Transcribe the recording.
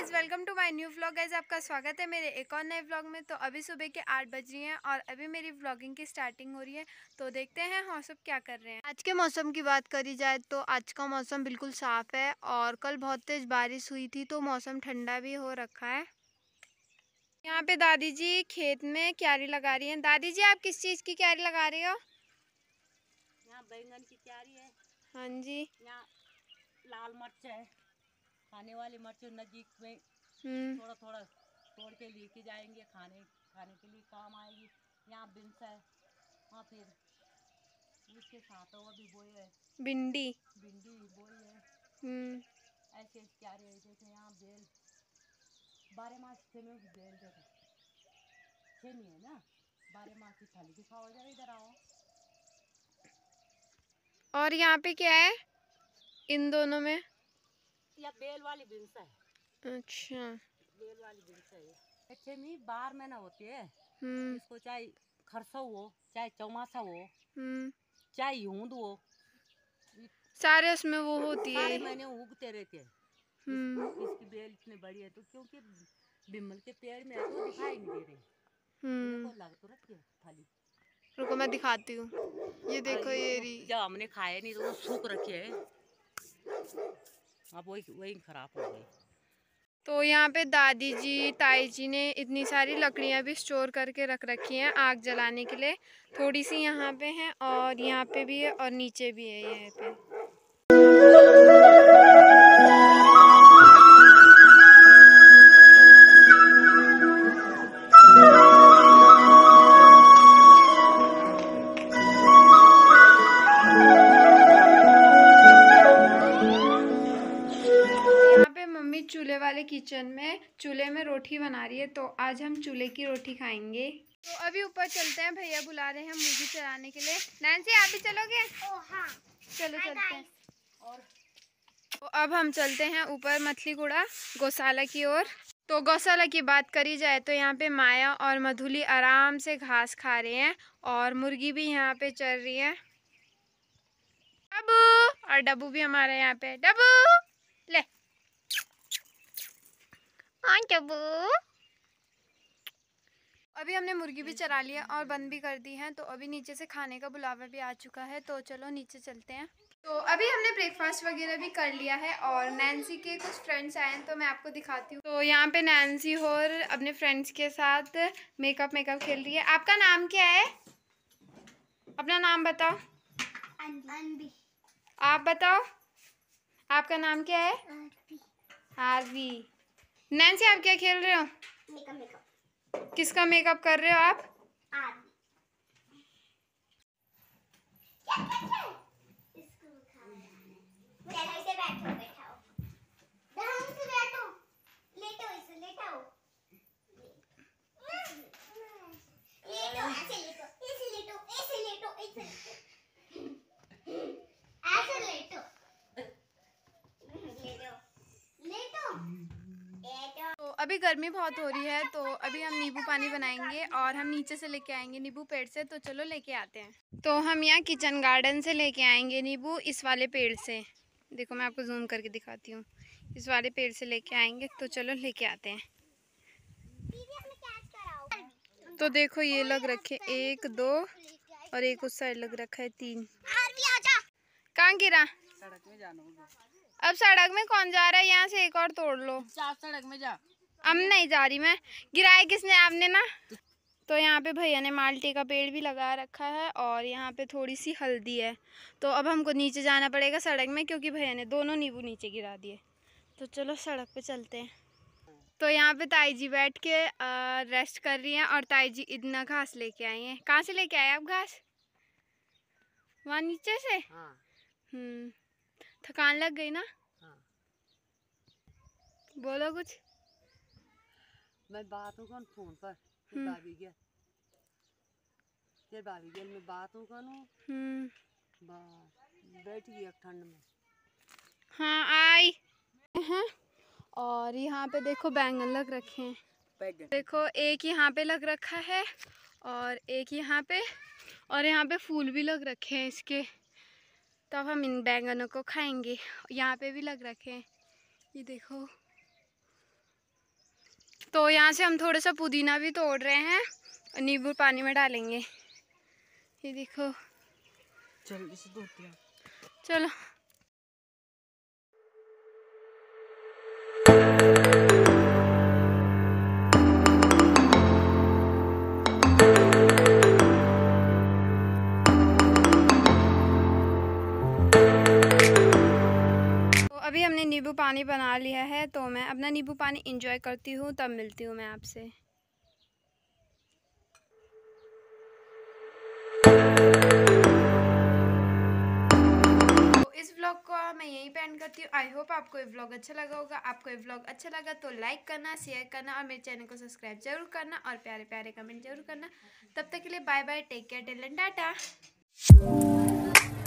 Guys welcome to my new vlog guys आपका स्वागत है मेरे एक और नए व्लॉग में तो अभी सुबह के आठ बज रही हैं और अभी मेरी व्लॉगिंग की स्टार्टिंग हो रही है तो देखते हैं हम सब क्या कर रहे हैं आज के मौसम की बात करी जाए तो आज का मौसम बिल्कुल साफ़ है और कल बहुत तेज़ बारिश हुई थी तो मौसम ठंडा भी हो रखा है यहाँ पे दादी जी खेत में क्यारी लगा रही है दादी जी आप किस चीज़ की क्यारी लगा रही हो बैंगन की क्यारी है हाँ जी लाल मर्च है खाने वाले मर्च नज़दीक में हम्म। थोड़ा थोड़ा तोड़ के लेके जाएंगे खाने खाने के लिए काम आएगी यहाँ बिन्स है और फिर उसके साथ वो भी बोई है भिंडी भिंडी बोई है हम्म। ऐसे क्यारे थे यहाँ बेल बारह मास से में बेल देखा देते छेनी है ना बारह मास की थाली की खाओ जरा इधर आओ और यहाँ पे क्या है इन दोनों में या बेल वाली बीन्स है अच्छा बेल वाली बीन्स है अच्छे में बारह महीना होती है हम्म। इसको चाहे खरसा हो चाहे चौमासा हो हम्म। चाहे यूंद हो सारे उसमें वो होती है मैंने उगते रहते हैं हम्म। इसकी बेल इतनी बड़ी है तो क्योंकि बिमल के पेड़ में तो दिखाई नहीं दे रही लग तो रखी है थाली रुको मैं दिखाती हूँ ये देखो ये जब हमने खाया नहीं तो वो सूख रखी है अब वही वही खराब हो गई तो यहाँ पे दादी जी ताई जी ने इतनी सारी लकड़ियाँ भी स्टोर करके रख रखी हैं आग जलाने के लिए थोड़ी सी यहाँ पे हैं और यहाँ पे भी है और नीचे भी है यहाँ पे हमारे किचन में चूल्हे में रोटी बना रही है तो आज हम चूल्हे की रोटी खाएंगे तो अभी ऊपर चलते हैं भैया बुला रहे हैं मुर्गी चलाने के लिए नैन्सी आप भी चलोगे ओ हाँ। चलो चलते हैं और तो अब हम चलते हैं ऊपर मछली गुड़ा गौशाला की ओर तो गौशाला की बात करी जाए तो यहाँ पे माया और मधुली आराम से घास खा रहे हैं और मुर्गी भी यहाँ पे चल रही है डबू और डब्बू भी हमारे यहाँ पे डबू ले हाँ, कौन चबू अभी हमने मुर्गी भी चरा लिया और बंद भी कर दी है तो अभी नीचे से खाने का बुलावा भी आ चुका है तो चलो नीचे चलते हैं तो अभी हमने ब्रेकफास्ट वगैरह भी कर लिया है और नैन्सी के कुछ फ्रेंड्स आए हैं तो मैं आपको दिखाती हूँ तो यहाँ पे नैन्सी और अपने फ्रेंड्स के साथ मेकअप मेकअप खेल रही है आपका नाम क्या है अपना नाम बताओ आप बताओ आपका नाम क्या है आरवी नैन्सी आप क्या खेल रहे हो मेकअप मेकअप किसका मेकअप कर रहे हो आप अभी गर्मी बहुत हो रही है तो अभी हम नींबू पानी बनाएंगे और हम नीचे से लेके आएंगे नींबू पेड़ से तो चलो लेके आते हैं तो हम यहाँ किचन गार्डन से लेके आएंगे नींबू इस वाले पेड़ से देखो मैं आपको जूम करके दिखाती हूँ इस वाले पेड़ से लेके आएंगे तो चलो लेके आते हैं तो देखो ये लग रखे एक दो और एक उस साइड लग रखा है तीन कहाँ गिरा सड़क में जाना अब सड़क में कौन जा रहा है यहाँ से एक और तोड़ लो सड़क में जा अब नहीं जा रही मैं गिराया किसने आपने ना तो यहाँ पे भैया ने माल्टे का पेड़ भी लगा रखा है और यहाँ पे थोड़ी सी हल्दी है तो अब हमको नीचे जाना पड़ेगा सड़क में क्योंकि भैया ने दोनों नींबू नीचे गिरा दिए तो चलो सड़क पे चलते हैं तो यहाँ पे ताई जी बैठ के रेस्ट कर रही हैं और ताई जी इतना घास लेके आई हैं कहाँ से लेके आए आप घास वहाँ नीचे से हाँ। हम्म, थकान लग गई ना हाँ। बोलो कुछ मैं बात हूँ कौन फोन पर हम्म। भाभी फिर भाभी मैं बात हूँ कौन हूँ बैठ ठंड में हाँ आई हैं और यहाँ पे देखो बैंगन लग रखे हैं देखो एक यहाँ पे लग रखा है और एक यहाँ पे और यहाँ पे फूल भी लग रखे हैं इसके तब हम इन बैंगनों को खाएंगे यहाँ पे भी लग रखे हैं ये देखो तो यहाँ से हम थोड़ा सा पुदीना भी तोड़ रहे हैं और नींबू पानी में डालेंगे ये देखो चलो अभी हमने नींबू पानी बना लिया है तो मैं अपना नींबू पानी इंजॉय करती हूँ तब मिलती हूँ मैं आपसे तो मैं यहीं पे एंड करती हूँ आई होप आपको ये व्लॉग अच्छा लगा होगा आपको ये व्लॉग अच्छा लगा तो लाइक करना शेयर करना और मेरे चैनल को सब्सक्राइब जरूर करना और प्यारे प्यारे कमेंट जरूर करना तब तक के लिए bye bye take care tell and